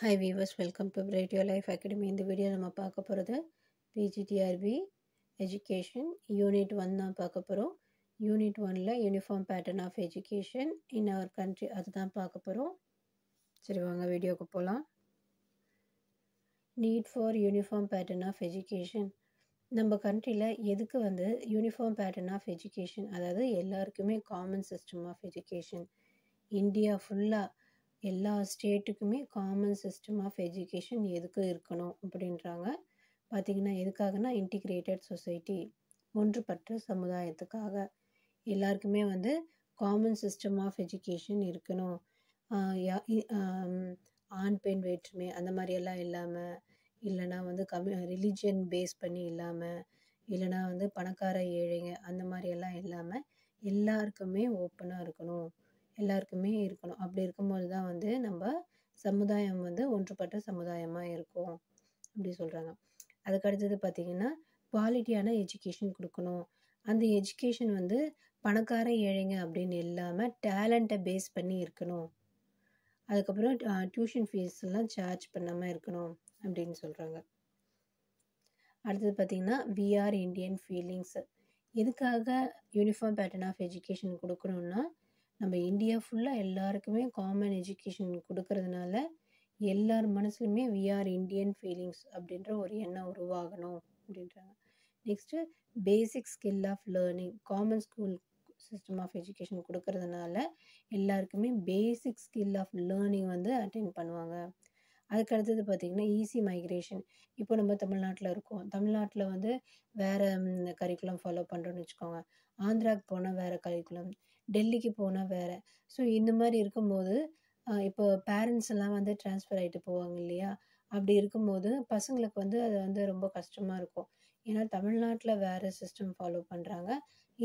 hi viewers welcome to bright your life academy இந்த video நம்ம பார்க்க போகிறது பிஜிடிஆர்பி எஜுகேஷன் யூனிட் ஒன் தான் பார்க்க போகிறோம் யூனிட் ஒனில் uniform pattern of education in our country அதுதான் பார்க்க போகிறோம் சரி வாங்க வீடியோவுக்கு போகலாம் need for uniform pattern of education நம்ம கண்ட்ரியில் எதுக்கு வந்து யூனிஃபார்ம் பேட்டர்ன் ஆஃப் எஜுகேஷன் அதாவது எல்லாருக்குமே common system of education India ஃபுல்லாக எல்லா ஸ்டேட்டுக்குமே காமன் சிஸ்டம் ஆஃப் எஜுகேஷன் எதுக்கு இருக்கணும் அப்படின்றாங்க பார்த்திங்கன்னா எதுக்காகனா இன்டிகிரேட்டட் சொசைட்டி ஒன்றுபட்ட சமுதாயத்துக்காக எல்லாருக்குமே வந்து காமன் சிஸ்டம் ஆஃப் எஜுகேஷன் இருக்கணும் ஆண் பெண் வேற்றுமை அந்த மாதிரியெல்லாம் இல்லாமல் இல்லைனா வந்து கம் ரிலீஜியன் பேஸ் பண்ணி இல்லாமல் இல்லைனா வந்து பணக்கார ஏழைங்க அந்த மாதிரியெல்லாம் இல்லாமல் எல்லாருக்குமே ஓப்பனாக இருக்கணும் எல்லாருக்குமே இருக்கணும் அப்படி இருக்கும்போது தான் வந்து நம்ம சமுதாயம் வந்து ஒன்றுபட்ட சமுதாயமாக இருக்கும் அப்படி சொல்கிறாங்க அதுக்கடுத்தது பார்த்திங்கன்னா குவாலிட்டியான எஜுகேஷன் கொடுக்கணும் அந்த எஜுகேஷன் வந்து பணக்கார ஏழைங்க அப்படின்னு இல்லாமல் டேலண்ட்டை பேஸ் பண்ணி இருக்கணும் அதுக்கப்புறம் டியூஷன் ஃபீஸ்லாம் சார்ஜ் பண்ணாமல் இருக்கணும் அப்படின்னு சொல்கிறாங்க அடுத்தது பார்த்திங்கன்னா விஆர் இந்தியன் ஃபீலிங்ஸு எதுக்காக யூனிஃபார்ம் பேட்டர்ன் ஆஃப் எஜுகேஷன் கொடுக்கணுன்னா நம்ம இந்தியா ஃபுல்லாக எல்லாருக்குமே காமன் எஜுகேஷன் கொடுக்கறதுனால எல்லார் மனசுலையுமே வி ஆர் இந்தியன் ஃபீலிங்ஸ் அப்படின்ற ஒரு எண்ணம் உருவாகணும் அப்படின்றாங்க next basic skill of learning common school system of education கொடுக்கறதுனால எல்லாருக்குமே பேசிக் ஸ்கில் ஆஃப் லேர்னிங் வந்து அட்டென்ட் பண்ணுவாங்க அதுக்கு அடுத்தது பார்த்திங்கன்னா ஈஸி மைக்ரேஷன் இப்போ நம்ம தமிழ்நாட்டில் இருக்கோம் தமிழ்நாட்டில் வந்து வேறு கரிக்குலம் ஃபாலோ பண்ணுறோன்னு வச்சுக்கோங்க ஆந்திராவுக்கு போனால் வேறு கரிக்குலம் டெல்லிக்கு போனால் வேறு ஸோ இந்த மாதிரி இருக்கும்போது இப்போ பேரண்ட்ஸ் எல்லாம் வந்து ட்ரான்ஸ்ஃபர் ஆகிட்டு போவாங்க இல்லையா அப்படி இருக்கும்போது பசங்களுக்கு வந்து அது வந்து ரொம்ப கஷ்டமாக இருக்கும் ஏன்னா தமிழ்நாட்டில் வேறு சிஸ்டம் ஃபாலோ பண்ணுறாங்க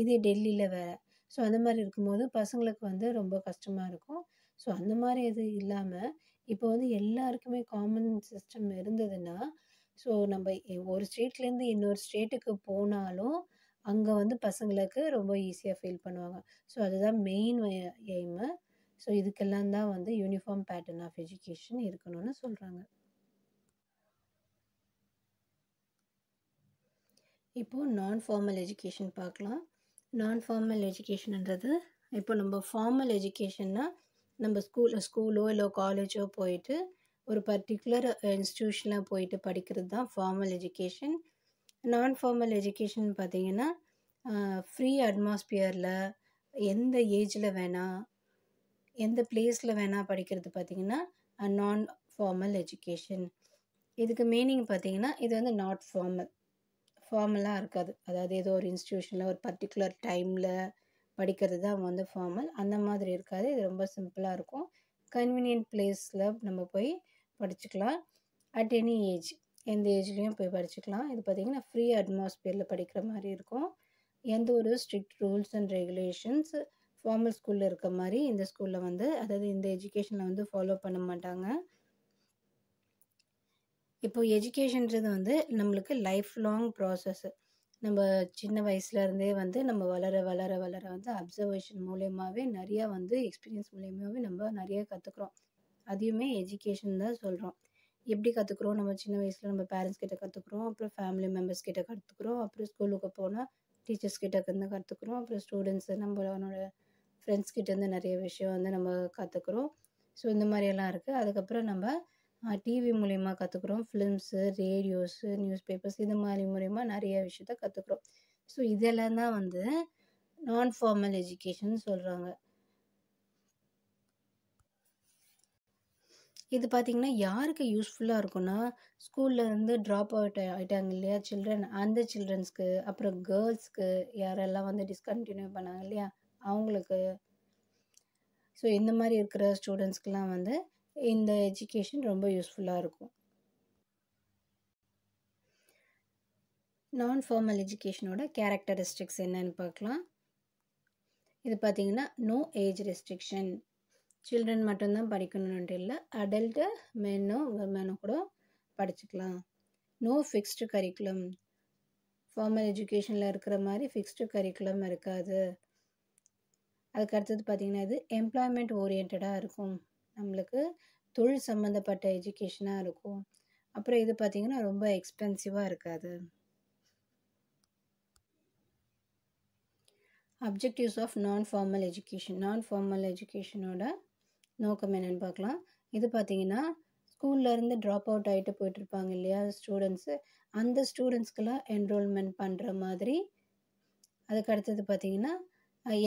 இதே டெல்லியில் வேறு ஸோ அந்த மாதிரி இருக்கும்போது பசங்களுக்கு வந்து ரொம்ப கஷ்டமாக இருக்கும் ஸோ அந்த மாதிரி எது இல்லாமல் இப்போ வந்து எல்லாருக்குமே காமன் சிஸ்டம் இருந்ததுன்னா ஸோ நம்ம ஒரு ஸ்டேட்லேருந்து இன்னொரு ஸ்டேட்டுக்கு போனாலும் அங்கே வந்து பசங்களுக்கு ரொம்ப ஈஸியாக ஃபீல் பண்ணுவாங்க ஸோ அதுதான் மெயின் எய்மு ஸோ இதுக்கெல்லாம் தான் வந்து யூனிஃபார்ம் பேட்டர்ன் ஆஃப் எஜுகேஷன் இருக்கணும்னு சொல்கிறாங்க இப்போது நான் ஃபார்மல் எஜுகேஷன் பார்க்கலாம் நான் ஃபார்மல் எஜுகேஷன்ன்றது இப்போ நம்ம ஃபார்மல் எஜுகேஷன்னா நம்ம ஸ்கூல் ஸ்கூலோ இல்லை காலேஜோ போயிட்டு ஒரு பர்டிகுலர் இன்ஸ்டியூஷனில் போயிட்டு படிக்கிறது தான் formal education non formal education பார்த்தீங்கன்னா ஃப்ரீ அட்மாஸ்பியரில் எந்த ஏஜில் வேணால் எந்த பிளேஸில் வேணால் படிக்கிறது பார்த்திங்கன்னா நான் ஃபார்மல் எஜுகேஷன் இதுக்கு மீனிங் பார்த்தீங்கன்னா இது வந்து நாட் ஃபார்மல் ஃபார்மலாக இருக்காது அதாவது ஏதோ ஒரு இன்ஸ்டியூஷனில் ஒரு பர்டிகுலர் டைமில் படிக்கிறது தான் வந்து ஃபார்மல் அந்த மாதிரி இருக்காது இது ரொம்ப சிம்பிளாக இருக்கும் கன்வீனியன்ட் பிளேஸில் நம்ம போய் படிச்சுக்கலாம் அட் எனி ஏஜ் எந்த ஏஜ்லேயும் போய் படிச்சுக்கலாம் இது பார்த்திங்கன்னா ஃப்ரீ அட்மாஸ்பியரில் படிக்கிற மாதிரி இருக்கும் எந்த ஒரு strict rules and regulations formal ஸ்கூலில் இருக்க மாதிரி இந்த ஸ்கூலில் வந்து அதாவது இந்த எஜுகேஷனில் வந்து ஃபாலோ பண்ண மாட்டாங்க இப்போது எஜுகேஷன்றது வந்து நம்மளுக்கு லைஃப் லாங் ப்ராசஸ்ஸு நம்ம சின்ன வயசுலேருந்தே வந்து நம்ம வளர வளர வளர வந்து அப்சர்வேஷன் மூலயமாவே நிறையா வந்து எக்ஸ்பீரியன்ஸ் மூலயமாவே நம்ம நிறைய கற்றுக்குறோம் அதையுமே எஜுகேஷன் தான் சொல்கிறோம் எப்படி கற்றுக்குறோம் நம்ம சின்ன வயசில் நம்ம பேரண்ட்ஸ் கிட்ட கற்றுக்குறோம் அப்புறம் ஃபேமிலி மெம்பர்ஸ் கிட்ட கற்றுக்குறோம் அப்புறம் ஸ்கூலுக்கு போனால் டீச்சர்ஸ் கிட்டேருந்து கற்றுக்குறோம் அப்புறம் ஸ்டூடெண்ட்ஸு நம்மளோட ஃப்ரெண்ட்ஸ் கிட்டேருந்து நிறைய விஷயம் வந்து நம்ம கற்றுக்குறோம் ஸோ இந்த மாதிரியெல்லாம் இருக்குது அதுக்கப்புறம் நம்ம டிவி மூலிமா கற்றுக்குறோம் ஃபிலிம்ஸு ரேடியோஸு நியூஸ் பேப்பர்ஸ் இது மாதிரி மூலிமா நிறைய விஷயத்த கற்றுக்குறோம் ஸோ இதெல்லாம் தான் வந்து நான் ஃபார்மல் எஜுகேஷன் சொல்கிறாங்க இது பார்த்திங்கன்னா யாருக்கு யூஸ்ஃபுல்லாக இருக்குன்னா ஸ்கூல்லேருந்து ட்ராப் அவுட் ஆகிட்டாங்க இல்லையா சில்ட்ரன் அந்த சில்ட்ரன்ஸ்க்கு அப்புறம் கேர்ள்ஸ்க்கு யாரெல்லாம் வந்து டிஸ்கண்டினியூ பண்ணாங்க இல்லையா அவங்களுக்கு ஸோ இந்த மாதிரி இருக்கிற ஸ்டூடெண்ட்ஸ்க்கெலாம் வந்து இந்த எஜுகேஷன் ரொம்ப யூஸ்ஃபுல்லாக இருக்கும் நான் ஃபார்மல் எஜுகேஷனோட கேரக்டரிஸ்டிக்ஸ் என்னன்னு பார்க்கலாம் இது பார்த்திங்கன்னா நோ ஏஜ் ரெஸ்ட்ரிக்ஷன் சில்ட்ரன் மட்டும்தான் படிக்கணும்ன்ட்டு இல்லை அடல்ட்டு மென்னும் விமனும் கூட படிச்சுக்கலாம் நோ ஃபிக்ஸ்டு கரிக்குலம் ஃபார்மல் எஜுகேஷனில் இருக்கிற மாதிரி ஃபிக்ஸ்டு கரிக்குலம் இருக்காது அதுக்கு அடுத்தது பார்த்திங்கன்னா இது எம்ப்ளாய்மெண்ட் ஓரியன்டாக இருக்கும் நம்மளுக்கு தொழில் சம்மந்தப்பட்ட எஜுகேஷனாக இருக்கும் அப்புறம் இது பார்த்திங்கன்னா ரொம்ப எக்ஸ்பென்சிவாக இருக்காது objectives of non formal education non formal எஜுகேஷனோட நோக்கம் என்னென்னு பார்க்கலாம் இது பார்த்தீங்கன்னா ஸ்கூல்லேருந்து ட்ராப் அவுட் ஆகிட்டு போயிட்டுருப்பாங்க இல்லையா ஸ்டூடெண்ட்ஸு அந்த ஸ்டூடெண்ட்ஸ்க்கெல்லாம் என்ரோல்மெண்ட் பண்ணுற மாதிரி அதுக்கு அடுத்தது பார்த்திங்கன்னா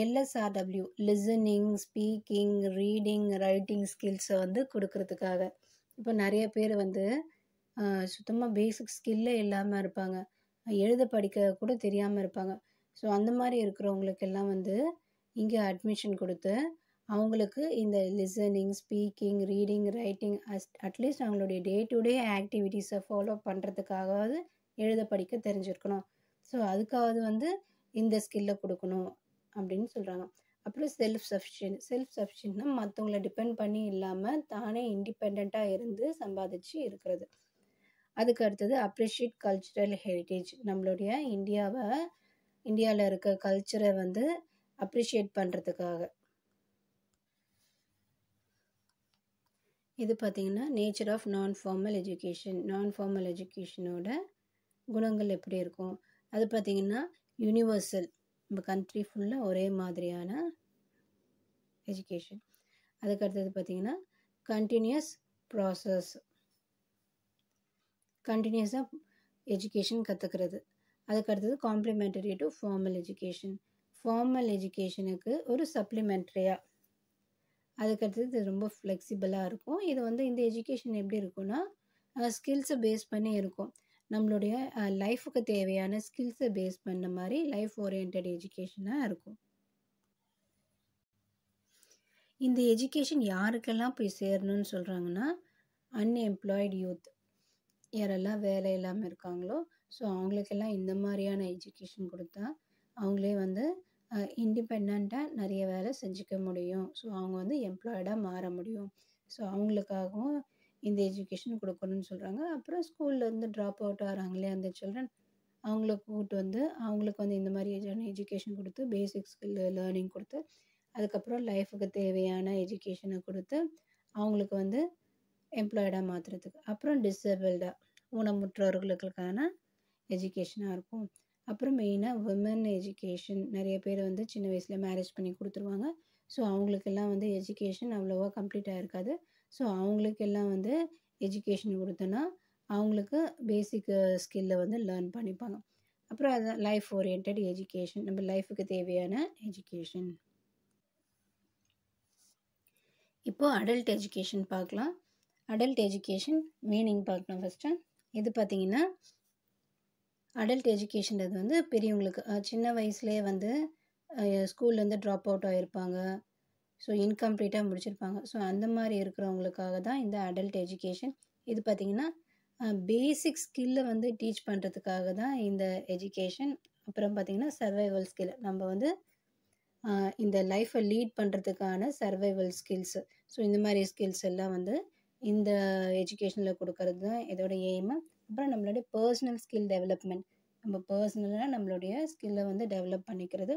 LSRW listening speaking reading writing ஸ்கில்ஸை வந்து கொடுக்கறதுக்காக இப்போ நிறைய பேர் வந்து சுத்தமாக பேசிக் ஸ்கில்லே இல்லாமல் இருப்பாங்க எழுத படிக்க கூட தெரியாமல் இருப்பாங்க ஸோ அந்த மாதிரி இருக்கிறவங்களுக்கெல்லாம் வந்து இங்கே அட்மிஷன் கொடுத்து அவங்களுக்கு இந்த listening speaking reading writing as at least அவங்களுடைய டே டு டே ஆக்டிவிட்டீஸை ஃபாலோ பண்ணுறதுக்காகவாவது எழுத படிக்க தெரிஞ்சிருக்கணும் ஸோ அதுக்காவது வந்து இந்த ஸ்கில்லை கொடுக்கணும் அப்படின்னு சொல்கிறாங்க அப்புறம் செல்ஃப் சஃபிஷியன் செல்ஃப் சஃபிஷியன்னா மற்றவங்கள டிபெண்ட் பண்ணி இல்லாமல் தானே இண்டிபெண்ட்டாக இருந்து சம்பாதிச்சு இருக்கிறது அதுக்கு அடுத்தது அப்ரிஷியேட் கல்ச்சுரல் ஹெரிட்டேஜ் நம்மளுடைய இந்தியாவை இந்தியாவில் இருக்க கல்ச்சரை வந்து அப்ரிஷியேட் பண்ணுறதுக்காக இது பார்த்திங்கன்னா nature of non formal education non formal எஜுகேஷனோட குணங்கள் எப்படி இருக்கும் அது பார்த்திங்கன்னா யூனிவர்சல் நம்ம கண்ட்ரி ஃபுல்லாக ஒரே மாதிரியான எஜுகேஷன் அதுக்கடுத்தது பார்த்திங்கன்னா கண்டினியூஸ் ப்ராசஸ் கண்டினியூஸாக எஜுகேஷன் கற்றுக்கிறது அதுக்கடுத்தது complementary to formal education formal எஜுகேஷனுக்கு ஒரு சப்ளிமெண்ட்ரியாக அதுக்கடுத்தது இது ரொம்ப ஃப்ளெக்சிபிளாக இருக்கும் இது வந்து இந்த எஜுகேஷன் எப்படி இருக்கும்னா ஸ்கில்ஸை பேஸ் பண்ணி இருக்கும் நம்மளுடைய லைஃபுக்கு தேவையான ஸ்கில்ஸை பேஸ் பண்ண மாதிரி லைஃப் ஓரியன்ட் எஜுகேஷனாக இருக்கும் இந்த எஜுகேஷன் யாருக்கெல்லாம் போய் சேரணும்னு சொல்கிறாங்கன்னா அன்எம்ப்ளாய்டு யூத் யாரெல்லாம் வேலை இல்லாமல் இருக்காங்களோ ஸோ அவங்களுக்கெல்லாம் இந்த மாதிரியான எஜுகேஷன் கொடுத்தா அவங்களே வந்து இண்டிபெண்ட்டாக நிறைய வேலை செஞ்சுக்க முடியும் ஸோ அவங்க வந்து எம்ப்ளாய்டாக மாற முடியும் ஸோ அவங்களுக்காகவும் இந்த எஜுகேஷன் கொடுக்கணுன்னு சொல்கிறாங்க அப்புறம் ஸ்கூல்லேருந்து ட்ராப் அவுட் ஆகிறாங்களே அந்த சில்ட்ரன் அவங்கள கூப்பிட்டு வந்து அவங்களுக்கு வந்து இந்த மாதிரி எஜுகேஷன் கொடுத்து பேசிக் ஸ்கில் லேர்னிங் கொடுத்து அதுக்கப்புறம் லைஃபுக்கு தேவையான எஜுகேஷனை கொடுத்து அவங்களுக்கு வந்து எம்ப்ளாய்டாக மாற்றுறதுக்கு அப்புறம் டிசபிள்டாக ஊனமுற்றோர்களுக்கான எஜுகேஷனாக இருக்கும் அப்புறம் மெயினாக விமன் எஜுகேஷன் நிறைய பேர் வந்து சின்ன வயசில் மேரேஜ் பண்ணி கொடுத்துருவாங்க ஸோ அவங்களுக்கெல்லாம் வந்து எஜுகேஷன் அவ்வளோவா கம்ப்ளீட் ஆகிருக்காது ஸோ அவங்களுக்கெல்லாம் வந்து எஜுகேஷன் கொடுத்தோன்னா அவங்களுக்கு பேசிக் ஸ்கில்லை வந்து லேர்ன் பண்ணிப்பாங்க அப்புறம் அது லைஃப் ஓரியன்ட் எஜுகேஷன் நம்ம லைஃபுக்கு தேவையான எஜுகேஷன் இப்போது அடல்ட் எஜுகேஷன் பார்க்கலாம் அடல்ட் எஜுகேஷன் மீனிங் பார்க்கலாம் ஃபஸ்ட்டு இது பார்த்திங்கன்னா அடல்ட் எஜுகேஷன்றது வந்து பெரியவங்களுக்கு சின்ன வயசுலேயே வந்து ஸ்கூல்லேருந்து ட்ராப் அவுட் ஆகியிருப்பாங்க ஸோ இன்கம்ப்ளீட்டாக முடிச்சிருப்பாங்க ஸோ அந்த மாதிரி இருக்கிறவங்களுக்காக தான் இந்த அடல்ட் எஜுகேஷன் இது பார்த்திங்கன்னா பேசிக் ஸ்கில்லை வந்து டீச் பண்ணுறதுக்காக தான் இந்த எஜுகேஷன் அப்புறம் பார்த்திங்கன்னா சர்வைவல் ஸ்கில் நம்ம வந்து இந்த லைஃப்பை லீட் பண்ணுறதுக்கான சர்வைவல் ஸ்கில்ஸு ஸோ இந்த மாதிரி ஸ்கில்ஸ் எல்லாம் வந்து இந்த எஜுகேஷனில் கொடுக்கறது தான் இதோட எய்மு அப்புறம் நம்மளுடைய பர்சனல் ஸ்கில் டெவலப்மெண்ட் நம்ம பர்சனலாக நம்மளுடைய ஸ்கில்லை வந்து டெவலப் பண்ணிக்கிறது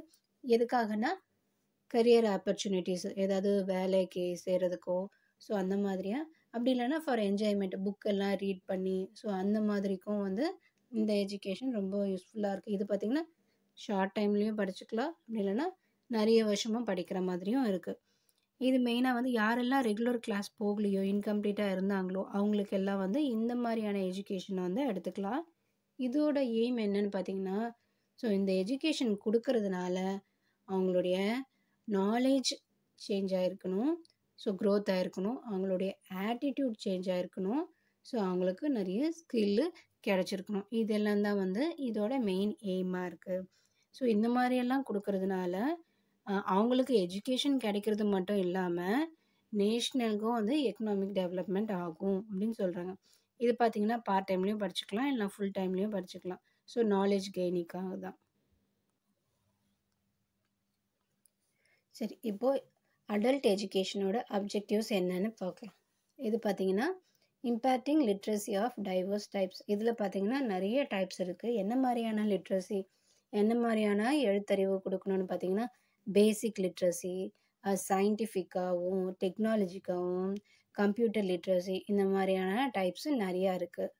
எதுக்காகனா கரியர் ஆப்பர்ச்சுனிட்டிஸ் ஏதாவது வேலைக்கு சேர்கிறதுக்கோ ஸோ அந்த மாதிரியா அப்படி இல்லைன்னா ஃபார் என்ஜாய்மெண்ட் புக்கெல்லாம் ரீட் பண்ணி ஸோ அந்த மாதிரிக்கும் வந்து இந்த எஜுகேஷன் ரொம்ப யூஸ்ஃபுல்லாக இருக்குது இது பார்த்திங்கன்னா ஷார்ட் டைம்லேயும் படிச்சுக்கலாம் அப்படி இல்லைன்னா நிறைய வருஷமாக படிக்கிற மாதிரியும் இருக்குது இது மெயினாக வந்து யாரெல்லாம் ரெகுலர் கிளாஸ் போகலையோ இன்கம்ப்ளீட்டாக இருந்தாங்களோ அவங்களுக்கெல்லாம் வந்து இந்த மாதிரியான எஜுகேஷனை வந்து எடுத்துக்கலாம் இதோட எய்ம் என்னன்னு பார்த்தீங்கன்னா ஸோ இந்த எஜுகேஷன் கொடுக்கறதுனால அவங்களுடைய நாலேஜ் சேஞ்ச் ஆகிருக்கணும் ஸோ க்ரோத் ஆகிருக்கணும் அவங்களுடைய ஆட்டிடியூட் சேஞ்ச் ஆகிருக்கணும் ஸோ அவங்களுக்கு நிறைய ஸ்கில்லு கிடச்சிருக்கணும் இதெல்லாம் தான் வந்து இதோட மெயின் எய்மாக இருக்குது ஸோ இந்த மாதிரியெல்லாம் கொடுக்கறதுனால அவங்களுக்கு எஜுகேஷன் கிடைக்கிறது மட்டும் இல்லாமல் நேஷ்னலுக்கும் வந்து எக்கனாமிக் டெவலப்மெண்ட் ஆகும் அப்படின்னு சொல்கிறாங்க இது பார்த்திங்கன்னா பார்ட் டைம்லேயும் படிச்சுக்கலாம் இல்லை ஃபுல் டைம்லேயும் படிச்சுக்கலாம் ஸோ நாலேஜ் கெய்னிக்காக தான் சரி இப்போது அடல்ட் எஜுகேஷனோட அப்ஜெக்டிவ்ஸ் என்னன்னு பார்க்கலாம் இது பார்த்திங்கன்னா impacting literacy of diverse types இதில் பார்த்திங்கன்னா நிறைய டைப்ஸ் இருக்குது என்ன மாதிரியான லிட்ரஸி என்ன மாதிரியான எழுத்தறிவு கொடுக்கணுன்னு பார்த்திங்கன்னா பேசிக் லிட்ரஸி சயின்டிஃபிக்காகவும் டெக்னாலஜிக்காகவும் கம்ப்யூட்டர் லிட்ரஸி இந்த மாதிரியான டைப்ஸும் நிறையா இருக்குது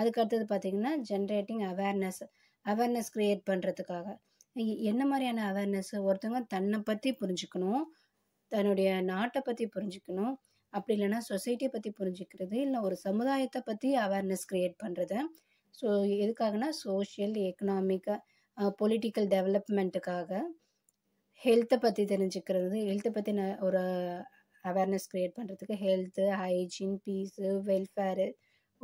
அதுக்கு அடுத்தது பார்த்திங்கன்னா ஜென்ரேட்டிங் அவேர்னஸ் அவேர்னஸ் க்ரியேட் பண்ணுறதுக்காக என்ன மாதிரியான அவேர்னஸ் ஒருத்தவங்க தன்னை பற்றி புரிஞ்சுக்கணும் தன்னுடைய நாட்டை பற்றி புரிஞ்சுக்கணும் அப்படி இல்லைன்னா சொசைட்டியை பற்றி புரிஞ்சுக்கிறது இல்லை ஒரு சமுதாயத்தை பற்றி அவேர்னஸ் க்ரியேட் பண்ணுறது ஸோ எதுக்காகனா சோஷியல் எக்கனாமிக்க பொலிட்டிக்கல் டெவலப்மெண்ட்டுக்காக ஹெல்த்தை பற்றி தெரிஞ்சுக்கிறது ஹெல்த்தை பற்றி ந ஒரு அவேர்னஸ் க்ரியேட் பண்ணுறதுக்கு ஹெல்த்து ஹைஜீன் பீஸு வெல்ஃபேரு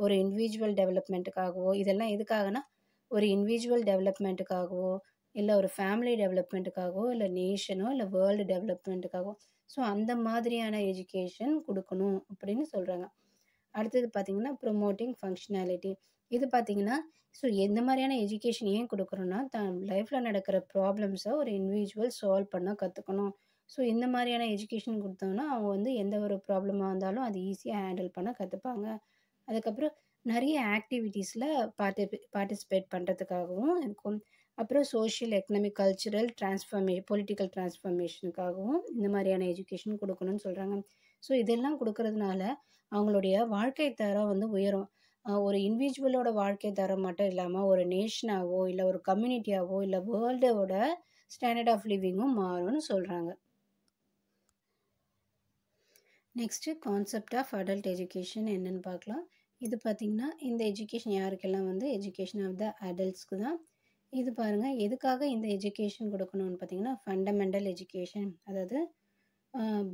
ஒரு இண்டிவிஜுவல் டெவலப்மெண்ட்டுக்காகவோ இதெல்லாம் எதுக்காகனா ஒரு இண்டிவிஜுவல் டெவலப்மெண்ட்டுக்காகவோ இல்லை ஒரு ஃபேமிலி டெவலப்மெண்ட்டுக்காகவோ இல்லை நேஷனோ இல்லை வேர்ல்டு டெவலப்மெண்ட்டுக்காகவோ ஸோ அந்த மாதிரியான எஜுகேஷன் கொடுக்கணும் அப்படின்னு சொல்கிறாங்க அடுத்தது பார்த்திங்கன்னா ப்ரொமோட்டிங் ஃபங்க்ஷனாலிட்டி இது பார்த்திங்கன்னா ஸோ எந்த மாதிரியான எஜுகேஷன் ஏன் கொடுக்குறோன்னா தன் லைஃப்பில் நடக்கிற ப்ராப்ளம்ஸை ஒரு இண்டிவிஜுவல் சால்வ் பண்ண கற்றுக்கணும் ஸோ இந்த மாதிரியான எஜுகேஷன் கொடுத்தோம்னா அவங்க வந்து எந்த ஒரு ப்ராப்ளமாக இருந்தாலும் அது ஈஸியாக ஹேண்டில் பண்ண கற்றுப்பாங்க அதுக்கப்புறம் நிறைய ஆக்டிவிட்டீஸில் பார்ட்டி பார்ட்டிசிபேட் பண்ணுறதுக்காகவும் இருக்கும் அப்புறம் social economic cultural transformation political ட்ரான்ஸ்ஃபார்மேஷனுக்காகவும் இந்த மாதிரியான எஜுகேஷன் கொடுக்கணும்னு சொல்கிறாங்க ஸோ இதெல்லாம் கொடுக்கறதுனால அவங்களுடைய வாழ்க்கை தரம் வந்து உயரும் ஒரு இண்டிவிஜுவலோட வாழ்க்கை தரம் மட்டும் இல்லாமல் ஒரு நேஷனாவோ இல்லை ஒரு கம்யூனிட்டியாவோ இல்லை வேர்ல்டோட ஸ்டாண்டர்ட் ஆஃப் லிவிங்கும் மாறும்னு சொல்கிறாங்க next concept of adult education என்னென்னு பார்க்கலாம் இது பார்த்திங்கன்னா இந்த எஜுகேஷன் யாருக்கெல்லாம் வந்து எஜுகேஷன் ஆஃப் த அடல்ட்ஸ்க்கு தான் இது பாருங்கள் எதுக்காக இந்த எஜுகேஷன் கொடுக்கணும்னு பார்த்தீங்கன்னா ஃபண்டமெண்டல் எஜுகேஷன் அதாவது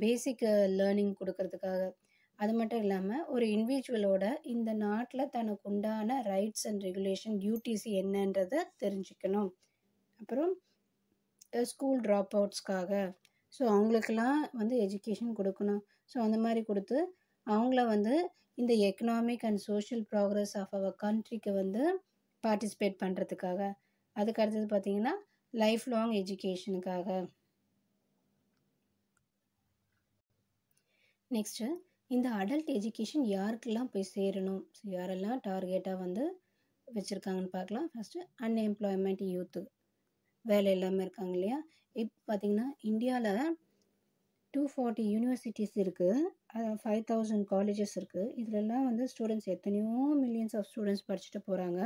பேசிக் லேர்னிங் கொடுக்கறதுக்காக அது மட்டும் இல்லாமல் ஒரு இண்டிவிஜுவலோட இந்த நாட்டில் தனக்கு உண்டான ரைட்ஸ் அண்ட் ரெகுலேஷன் டியூட்டிஸ் என்னன்றதை தெரிஞ்சுக்கணும் அப்புறம் ஸ்கூல் ட்ராப் அவுட்ஸ்க்காக ஸோ அவங்களுக்கெல்லாம் வந்து எஜுகேஷன் கொடுக்கணும் ஸோ அந்த மாதிரி கொடுத்து அவங்கள வந்து இந்த economic and social progress of our கண்ட்ரிக்கு வந்து பார்ட்டிசிபேட் பண்ணுறதுக்காக அதுக்கு அடுத்தது பார்த்திங்கன்னா லைஃப் லாங் எஜுகேஷனுக்காக நெக்ஸ்ட்டு இந்த அடல்ட் எஜுகேஷன் யாருக்கெல்லாம் போய் சேரணும் ஸோ யாரெல்லாம் டார்கெட்டாக வந்து வச்சுருக்காங்கன்னு பார்க்கலாம் ஃபஸ்ட்டு அன்எம்ப்ளாய்மெண்ட் யூத்து வேலை இல்லாமல் இருக்காங்க இல்லையா இப்போ பார்த்திங்கன்னா இந்தியாவில் டூ ஃபார்ட்டி யூனிவர்சிட்டிஸ் இருக்குது ஃபைவ் தௌசண்ட் காலேஜஸ் இருக்குது இதிலெல்லாம் வந்து ஸ்டூடெண்ட்ஸ் எத்தனையோ மில்லியன்ஸ் ஆஃப் ஸ்டூடெண்ட்ஸ் படிச்சுட்டு போகிறாங்க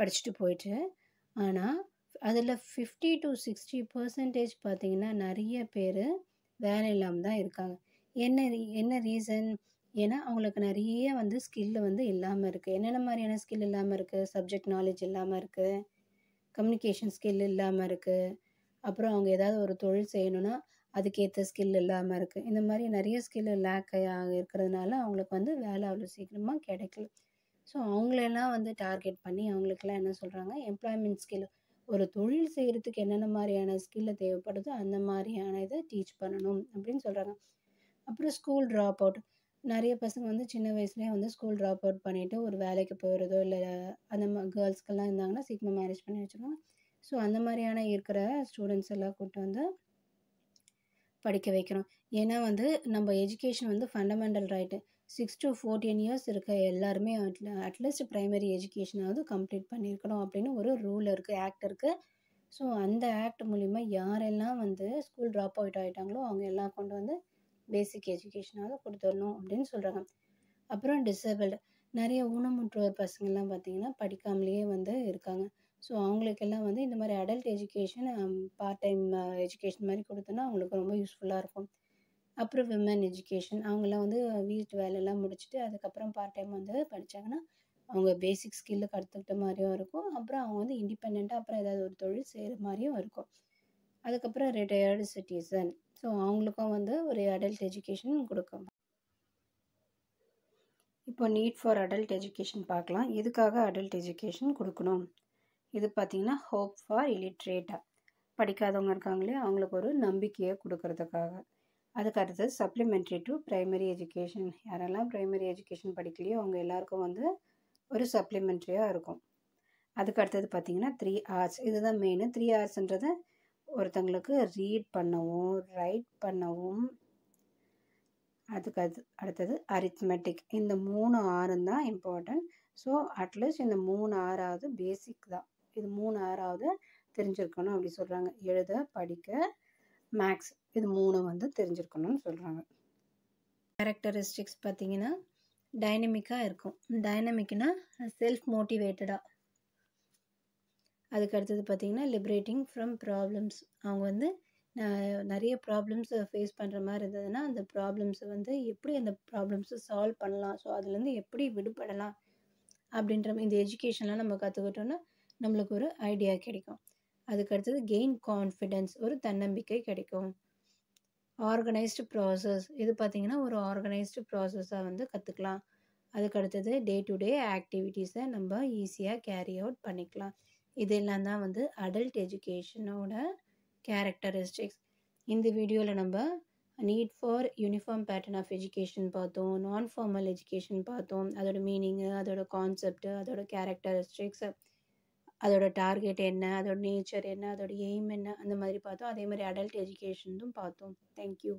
படிச்சுட்டு போயிட்டு ஆனால் அதில் ஃபிஃப்டி டு சிக்ஸ்டி பர்சன்டேஜ் பார்த்திங்கன்னா நிறைய பேர் வேலை இல்லாமல் தான் இருக்காங்க என்ன என்ன ரீசன் ஏன்னா அவங்களுக்கு நிறைய வந்து ஸ்கில்லு வந்து இல்லாமல் இருக்குது என்னென்ன மாதிரியான ஸ்கில் இல்லாமல் இருக்குது சப்ஜெக்ட் நாலேஜ் இல்லாமல் இருக்குது கம்யூனிகேஷன் ஸ்கில் இல்லாமல் இருக்குது அப்புறம் அவங்க ஏதாவது ஒரு தொழில் செய்யணும்னா அதுக்கேற்ற ஸ்கில் இல்லாமல் இருக்குது இந்த மாதிரி நிறைய ஸ்கில் லேக் இருக்கிறதுனால அவங்களுக்கு வந்து வேலை அவ்வளோ சீக்கிரமாக கிடைக்கல ஸோ அவங்களெல்லாம் வந்து டார்கெட் பண்ணி அவங்களுக்கெல்லாம் என்ன சொல்கிறாங்க எம்ப்ளாய்மெண்ட் ஸ்கில் ஒரு தொழில் செய்கிறதுக்கு என்னென்ன மாதிரியான ஸ்கில்லை தேவைப்படுதோ அந்த மாதிரியான இதை டீச் பண்ணணும் அப்படின்னு சொல்கிறாங்க அப்புறம் ஸ்கூல் ட்ராப் அவுட் நிறைய பசங்க வந்து சின்ன வயசுலேயே வந்து ஸ்கூல் ட்ராப் அவுட் பண்ணிவிட்டு ஒரு வேலைக்கு போயிடுறதோ இல்லை அந்த மாதிரி கேர்ள்ஸ்க்கெல்லாம் இருந்தாங்கன்னா சீக்கிரமாக மேரேஜ் பண்ணி வச்சுருவாங்க ஸோ அந்த மாதிரியான இருக்கிற ஸ்டூடெண்ட்ஸ் எல்லாம் கூப்பிட்டு வந்து படிக்க வைக்கிறோம் ஏன்னா வந்து நம்ம எஜுகேஷன் வந்து fundamental right six to fourteen years இருக்க எல்லாருமே அட்லீஸ்ட் ப்ரைமரி எஜுகேஷனாவது கம்ப்ளீட் பண்ணியிருக்கணும் அப்படின்னு ஒரு ரூல் இருக்குது ஆக்ட் இருக்குது ஸோ அந்த ஆக்ட் மூலிமா யாரெல்லாம் வந்து ஸ்கூல் ட்ராப் அவுட் ஆகிட்டாங்களோ அவங்க எல்லாம் கொண்டு வந்து பேசிக் எஜுகேஷனாவது கொடுத்துடணும் அப்படின்னு சொல்கிறாங்க அப்புறம் டிசேபிள்டு நிறைய ஊனமுற்றோர் பசங்கள்லாம் பார்த்திங்கன்னா படிக்காமலேயே வந்து இருக்காங்க ஸோ அவங்களுக்கெல்லாம் வந்து இந்த மாதிரி adult education part time education மாதிரி கொடுத்தோன்னா அவங்களுக்கு ரொம்ப யூஸ்ஃபுல்லாக இருக்கும் அப்புறம் விமன் எஜுகேஷன் அவங்களாம் வந்து வீட்டு வேலையெல்லாம் முடிச்சுட்டு அதுக்கப்புறம் பார்ட் டைம் வந்து படித்தாங்கன்னா அவங்க பேசிக் ஸ்கில்லு கற்றுக்கிட்ட மாதிரியும் இருக்கும் அப்புறம் அவங்க வந்து இண்டிபெண்ட்டாக அப்புறம் ஏதாவது ஒரு தொழில் செய்கிற மாதிரியும் இருக்கும் அதுக்கப்புறம் ரிட்டையர்டு சிட்டிசன் ஸோ அவங்களுக்கும் வந்து ஒரு அடல்ட் எஜுகேஷன் கொடுக்கும் இப்போ நீட் ஃபார் அடல்ட் எஜுகேஷன் பார்க்கலாம் எதுக்காக அடல்ட் எஜுகேஷன் கொடுக்கணும் இது பார்த்திங்கன்னா ஹோப் ஃபார் இலிட்ரேட்டா படிக்காதவங்க இருக்காங்களே அவங்களுக்கு ஒரு நம்பிக்கையை கொடுக்கறதுக்காக அதுக்கு அடுத்தது சப்ளிமெண்ட்ரி டு ப்ரைமரி எஜுகேஷன் யாரெல்லாம் ப்ரைமரி எஜுகேஷன் படிக்கலையோ அவங்க எல்லாருக்கும் வந்து ஒரு சப்ளிமெண்ட்ரியாக இருக்கும் அதுக்கு அடுத்தது பார்த்திங்கன்னா த்ரீ ஆர்ஸ் இதுதான் மெயின் த்ரீ ஆர்ஸ்ன்றது ஒருத்தங்களுக்கு ரீட் பண்ணவும் ரைட் பண்ணவும் அதுக்கு அது அடுத்தது அரித்மெட்டிக் இந்த மூணு ஆறு தான் இம்பார்ட்டன்ட் ஸோ அட்லீஸ்ட் இந்த மூணு ஆறாவது பேசிக் தான் இது மூணு ஆறாவது தெரிஞ்சிருக்கணும் அப்படி சொல்கிறாங்க எழுத படிக்க மேக்ஸ் இது மூணு வந்து தெரிஞ்சிருக்கணும்னு சொல்கிறாங்க கேரக்டரிஸ்டிக்ஸ் பார்த்தீங்கன்னா டைனமிக்காக இருக்கும் டைனமிக்னா செல்ஃப் மோட்டிவேட்டடாக அதுக்கு அடுத்தது பார்த்திங்கன்னா லிபரேட்டிங் ஃப்ரம் ப்ராப்ளம்ஸ் அவங்க வந்து நிறைய ப்ராப்ளம்ஸை ஃபேஸ் பண்ணுற மாதிரி இருந்ததுன்னா அந்த ப்ராப்ளம்ஸை வந்து எப்படி அந்த ப்ராப்ளம்ஸை சால்வ் பண்ணலாம் ஸோ அதுலேருந்து எப்படி விடுபடலாம் அப்படின்ற இந்த எஜுகேஷன்லாம் நம்ம கற்றுக்கிட்டோன்னா நம்மளுக்கு ஒரு ஐடியா கிடைக்கும் அதுக்கு அடுத்தது கெயின் கான்ஃபிடென்ஸ் ஒரு தன்னம்பிக்கை கிடைக்கும் ஆர்கனைஸ்டு ப்ராசஸ் இது பார்த்திங்கன்னா ஒரு ஆர்கனைஸ்டு ப்ராசஸாக வந்து கற்றுக்கலாம் அதுக்கு அடுத்தது டே டு டே ஆக்டிவிட்டீஸை நம்ம ஈஸியாக கேரி அவுட் பண்ணிக்கலாம் இதெல்லாம் தான் வந்து அடல்ட் எஜுகேஷனோட கேரக்டரிஸ்டிக்ஸ் இந்த வீடியோவில் நம்ம need for uniform pattern of education பார்த்தோம் நான் ஃபார்மல் எஜுகேஷன் பார்த்தோம் அதோட மீனிங்கு அதோட கான்செப்ட் அதோட கேரக்டரிஸ்டிக்ஸ் அதோட டார்கெட் என்ன அதோட நேச்சர் என்ன அதோட எய்ம் என்ன அந்த மாதிரி பார்த்தோம் அதே மாதிரி அடல்ட் எஜுகேஷன்தும் பார்த்தோம் தேங்க்யூ